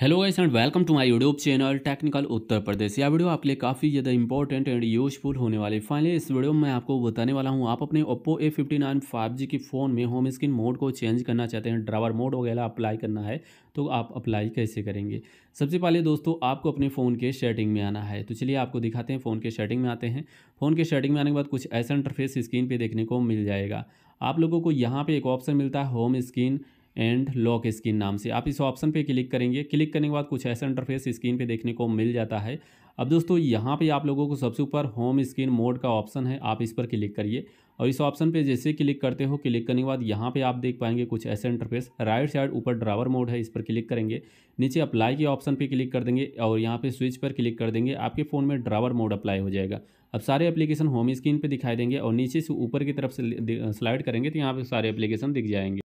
hello guys and welcome to my YouTube channel technical Uttar Pradesh यह video आपके लिए काफ़ी ज़्यादा इंपॉर्टेंट एंड यूजफुल होने वाली फाइनली इस वीडियो में मैं आपको बताने वाला हूं आप अपने Oppo A fifty nine five G के फ़ोन में होम स्क्रीन मोड को चेंज करना चाहते हैं ड्रावर मोड वगैरह अप्लाई करना है तो आप अप्लाई कैसे करेंगे सबसे पहले दोस्तों आपको अपने फ़ोन के सेटिंग में आना है तो चलिए आपको दिखाते हैं फ़ोन के सेटिंग में आते हैं फ़ोन के सेटिंग में आने के बाद कुछ ऐसा इंटरफेस स्क्रीन पर देखने को मिल जाएगा आप लोगों को यहाँ पर एक ऑप्शन मिलता है home screen and lock screen नाम से आप इस ऑप्शन पे क्लिक करेंगे क्लिक करने के बाद कुछ ऐसा इंटरफेस स्क्रीन पे देखने को मिल जाता है अब दोस्तों यहाँ पे आप लोगों को सबसे ऊपर होम स्क्रीन मोड का ऑप्शन है आप इस पर क्लिक करिए और इस ऑप्शन पे जैसे क्लिक करते हो क्लिक करने के बाद यहाँ पे आप देख पाएंगे कुछ ऐसे इंटरफेस राइट साइड ऊपर ड्रावर मोड है इस पर क्लिक करेंगे नीचे अप्लाई के ऑप्शन पे क्लिक कर देंगे और यहाँ पे स्विच पर क्लिक कर देंगे आपके फ़ोन में ड्रावर मोड अप्लाई हो जाएगा अब सारे एप्लीकेशन होम स्क्रीन पर दिखाई देंगे और नीचे से ऊपर की तरफ से स्लाइड करेंगे तो यहाँ पर सारे एप्लीकेशन दिख जाएंगे